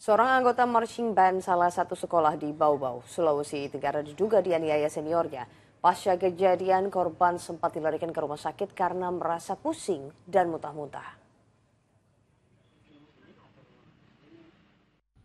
Seorang anggota marching band salah satu sekolah di Baubau, Sulawesi Tenggara diduga dianiaya seniornya. Pasca kejadian, korban sempat dilarikan ke rumah sakit karena merasa pusing dan muntah-muntah.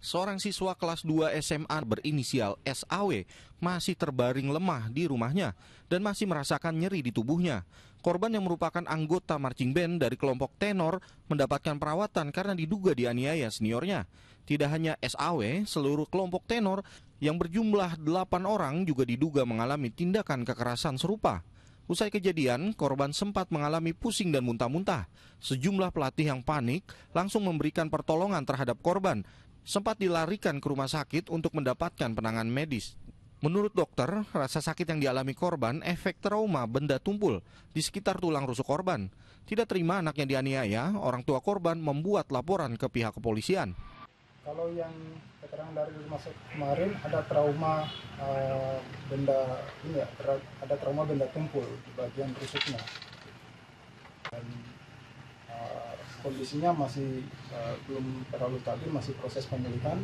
Seorang siswa kelas 2 SMA berinisial SAW masih terbaring lemah di rumahnya dan masih merasakan nyeri di tubuhnya. Korban yang merupakan anggota marching band dari kelompok tenor mendapatkan perawatan karena diduga dianiaya seniornya. Tidak hanya SAW, seluruh kelompok tenor yang berjumlah 8 orang juga diduga mengalami tindakan kekerasan serupa. Usai kejadian, korban sempat mengalami pusing dan muntah-muntah. Sejumlah pelatih yang panik langsung memberikan pertolongan terhadap korban, sempat dilarikan ke rumah sakit untuk mendapatkan penanganan medis. Menurut dokter, rasa sakit yang dialami korban efek trauma benda tumpul di sekitar tulang rusuk korban. Tidak terima anaknya dianiaya, orang tua korban membuat laporan ke pihak kepolisian kalau yang keterangan dari rumah sakit kemarin ada trauma uh, benda ini ya tra ada trauma benda tumpul di bagian rusuknya dan uh, kondisinya masih uh, belum terlalu stabil masih proses penyelidikan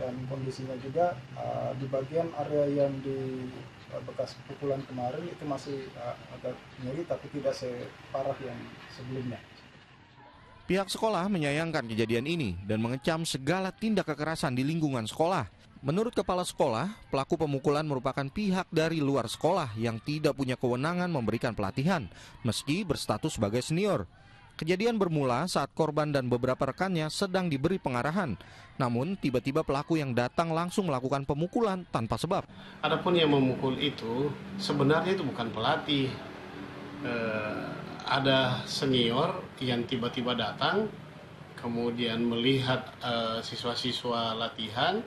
dan kondisinya juga uh, di bagian area yang di uh, bekas pukulan kemarin itu masih uh, agak nyeri tapi tidak separah yang sebelumnya Pihak sekolah menyayangkan kejadian ini dan mengecam segala tindak kekerasan di lingkungan sekolah. Menurut kepala sekolah, pelaku pemukulan merupakan pihak dari luar sekolah yang tidak punya kewenangan memberikan pelatihan, meski berstatus sebagai senior. Kejadian bermula saat korban dan beberapa rekannya sedang diberi pengarahan. Namun, tiba-tiba pelaku yang datang langsung melakukan pemukulan tanpa sebab. Adapun yang memukul itu, sebenarnya itu bukan pelatih. Eh, ada senior yang tiba-tiba datang kemudian melihat eh, siswa-siswa uh, latihan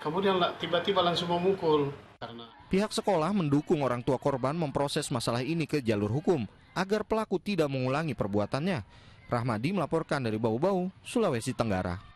kemudian tiba-tiba langsung memukul karena pihak sekolah mendukung orang tua korban memproses masalah ini ke jalur hukum agar pelaku tidak mengulangi perbuatannya Rahmadi melaporkan dari Bau-Bau, Sulawesi Tenggara.